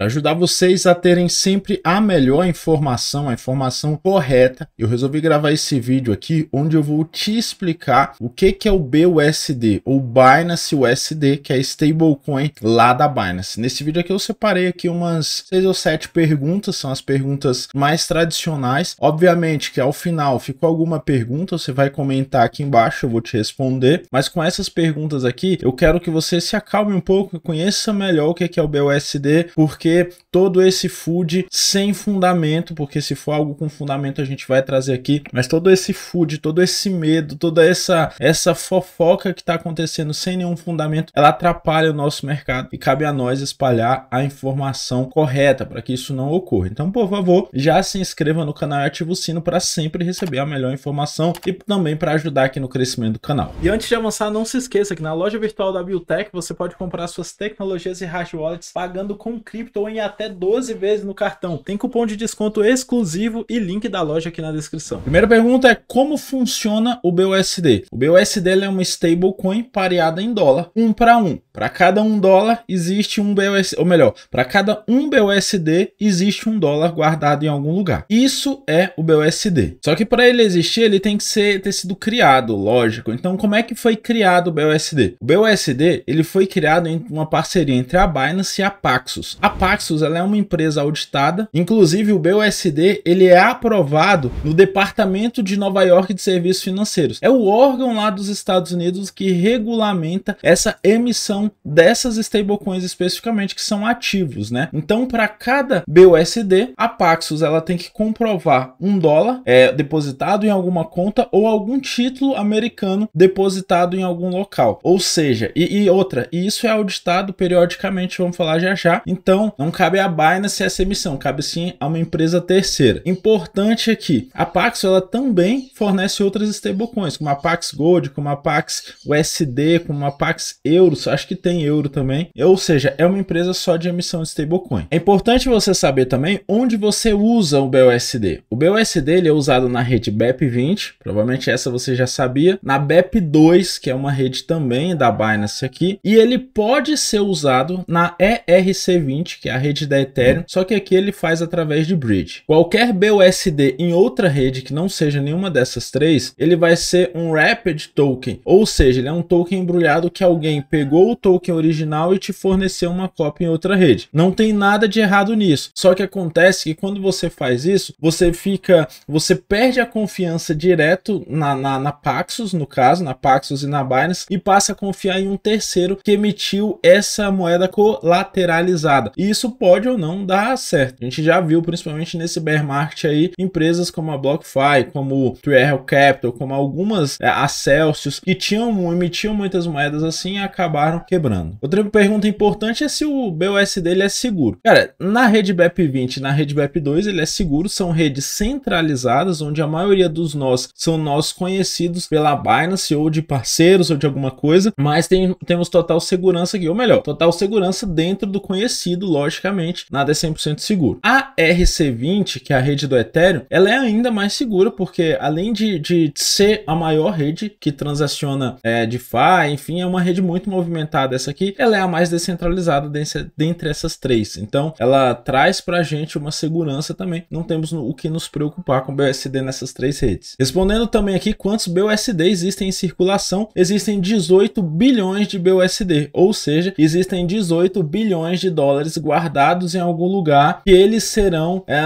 Para ajudar vocês a terem sempre a melhor informação, a informação correta, eu resolvi gravar esse vídeo aqui onde eu vou te explicar o que, que é o BUSD ou Binance USD, que é a stablecoin lá da Binance. Nesse vídeo aqui eu separei aqui umas seis ou sete perguntas, são as perguntas mais tradicionais. Obviamente que ao final ficou alguma pergunta, você vai comentar aqui embaixo, eu vou te responder. Mas com essas perguntas aqui, eu quero que você se acalme um pouco e conheça melhor o que, que é o BUSD, porque todo esse food sem fundamento, porque se for algo com fundamento a gente vai trazer aqui, mas todo esse food, todo esse medo, toda essa essa fofoca que está acontecendo sem nenhum fundamento, ela atrapalha o nosso mercado e cabe a nós espalhar a informação correta para que isso não ocorra. Então, por favor, já se inscreva no canal e ative o sino para sempre receber a melhor informação e também para ajudar aqui no crescimento do canal. E antes de avançar, não se esqueça que na loja virtual da Biotech você pode comprar suas tecnologias e wallets pagando com cripto descontou em até 12 vezes no cartão. Tem cupom de desconto exclusivo e link da loja aqui na descrição. Primeira pergunta é como funciona o BUSD? O BUSD é uma stablecoin pareada em dólar, um para um. Para cada um dólar existe um BUSD, ou melhor, para cada um BUSD existe um dólar guardado em algum lugar. Isso é o BUSD. Só que para ele existir, ele tem que ser, ter sido criado, lógico. Então, como é que foi criado o BUSD? O BUSD ele foi criado em uma parceria entre a Binance e a Paxos. A Paxos ela é uma empresa auditada. Inclusive, o BUSD ele é aprovado no Departamento de Nova York de Serviços Financeiros. É o órgão lá dos Estados Unidos que regulamenta essa emissão dessas stablecoins especificamente que são ativos, né? Então, para cada BUSD, a Paxos ela tem que comprovar um dólar é, depositado em alguma conta ou algum título americano depositado em algum local. Ou seja, e, e outra, e isso é auditado periodicamente, vamos falar já já. Então, não cabe a Binance essa emissão, cabe sim a uma empresa terceira. Importante aqui, é a Paxos ela também fornece outras stablecoins, como a Pax Gold, como a Pax USD, como a Pax Euros. Acho que tem euro também. Ou seja, é uma empresa só de emissão de stablecoin. É importante você saber também onde você usa o BUSD. O BUSD ele é usado na rede BEP20, provavelmente essa você já sabia, na BEP2, que é uma rede também da Binance aqui, e ele pode ser usado na ERC20, que é a rede da Ethereum, só que aqui ele faz através de bridge. Qualquer BUSD em outra rede que não seja nenhuma dessas três, ele vai ser um Rapid Token, ou seja, ele é um token embrulhado que alguém pegou o token original e te fornecer uma cópia em outra rede. Não tem nada de errado nisso. Só que acontece que quando você faz isso, você fica, você perde a confiança direto na, na, na Paxos, no caso, na Paxos e na Binance, e passa a confiar em um terceiro que emitiu essa moeda colateralizada. E isso pode ou não dar certo. A gente já viu, principalmente nesse bear market aí, empresas como a BlockFi, como o Capital, como algumas, é, a Celsius, que tinham, emitiam muitas moedas assim e acabaram quebrando. Outra pergunta importante é se o BOS dele é seguro. Cara, na rede BEP20 e na rede BEP2 ele é seguro, são redes centralizadas, onde a maioria dos nós são nós conhecidos pela Binance ou de parceiros ou de alguma coisa, mas tem, temos total segurança aqui, ou melhor, total segurança dentro do conhecido, logicamente, nada é 100% seguro. A RC20, que é a rede do Ethereum, ela é ainda mais segura, porque além de, de ser a maior rede que transaciona é, DeFi, enfim, é uma rede muito movimentada citada essa aqui, ela é a mais descentralizada dentre essas três. Então, ela traz para a gente uma segurança também. Não temos o que nos preocupar com BUSD nessas três redes. Respondendo também aqui quantos BUSD existem em circulação, existem 18 bilhões de BUSD, ou seja, existem 18 bilhões de dólares guardados em algum lugar que eles serão, é,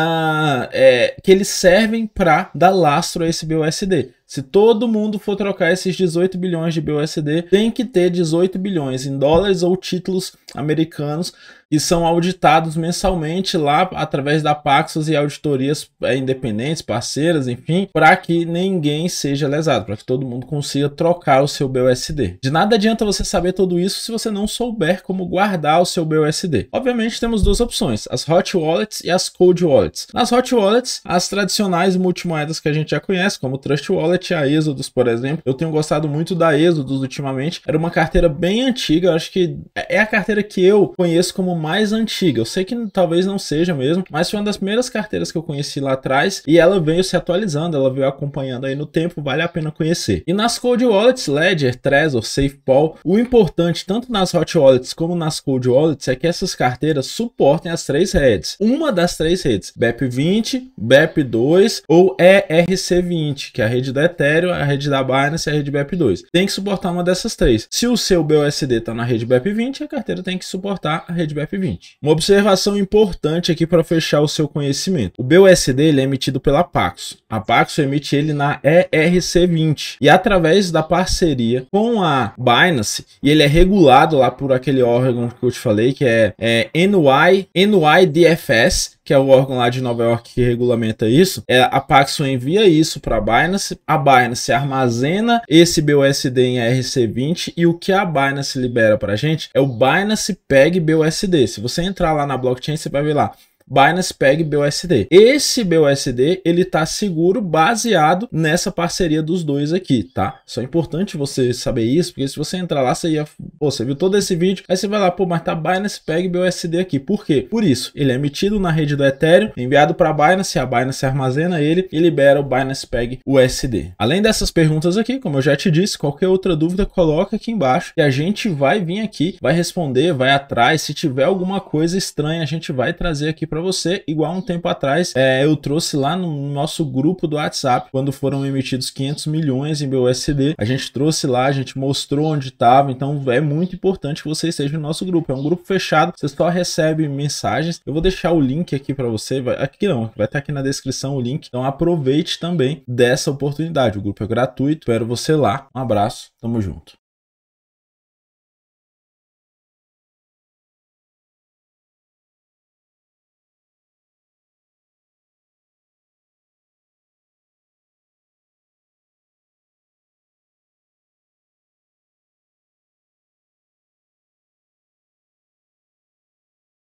é, que eles servem para dar lastro a esse BUSD. Se todo mundo for trocar esses 18 bilhões de BUSD, tem que ter 18 bilhões em dólares ou títulos americanos e são auditados mensalmente lá através da Paxos e auditorias é, independentes, parceiras, enfim, para que ninguém seja lesado, para que todo mundo consiga trocar o seu BUSD. De nada adianta você saber tudo isso se você não souber como guardar o seu BUSD. Obviamente temos duas opções, as Hot Wallets e as Cold Wallets. Nas Hot Wallets, as tradicionais multimoedas que a gente já conhece, como Trust Wallet e a Exodus, por exemplo. Eu tenho gostado muito da Exodus ultimamente. Era uma carteira bem antiga, acho que é, é a carteira que eu conheço como mais antiga. Eu sei que talvez não seja mesmo, mas foi uma das primeiras carteiras que eu conheci lá atrás e ela veio se atualizando, ela veio acompanhando aí no tempo, vale a pena conhecer. E nas Cold Wallets, Ledger, Trezor, SafePal, o importante tanto nas Hot Wallets como nas Cold Wallets é que essas carteiras suportem as três redes. Uma das três redes, BEP20, BEP2 ou ERC20, que é a rede da Ethereum, a rede da Binance e a rede BEP2. Tem que suportar uma dessas três. Se o seu BUSD está na rede BEP20, a carteira tem que suportar a rede BEP20. Uma observação importante aqui para fechar o seu conhecimento. O BUSD ele é emitido pela Paxo. A Paxo emite ele na ERC20 e através da parceria com a Binance, e ele é regulado lá por aquele órgão que eu te falei, que é, é NY, NYDFS, que é o órgão lá de Nova York que regulamenta isso, é, a Paxo envia isso para a Binance, a Binance armazena esse BUSD em ERC20 e o que a Binance libera para a gente é o Binance PEG BUSD desse. Você entrar lá na blockchain, você vai ver lá Binance Peg BUSD. Esse BUSD ele tá seguro baseado nessa parceria dos dois aqui, tá? Só é importante você saber isso, porque se você entrar lá, você ia, pô, você viu todo esse vídeo, aí você vai lá, pô, mas tá Binance Peg BUSD aqui. Por quê? Por isso, ele é emitido na rede do Ethereum, enviado para Binance, a Binance armazena ele e libera o Binance Peg USD. Além dessas perguntas aqui, como eu já te disse, qualquer outra dúvida coloca aqui embaixo e a gente vai vir aqui, vai responder, vai atrás, se tiver alguma coisa estranha, a gente vai trazer aqui para você, igual um tempo atrás é, eu trouxe lá no nosso grupo do WhatsApp, quando foram emitidos 500 milhões em BUSD, a gente trouxe lá, a gente mostrou onde estava, então é muito importante que você esteja no nosso grupo, é um grupo fechado, você só recebe mensagens, eu vou deixar o link aqui para você, vai, aqui não, vai estar aqui na descrição o link, então aproveite também dessa oportunidade, o grupo é gratuito, espero você lá, um abraço, tamo junto.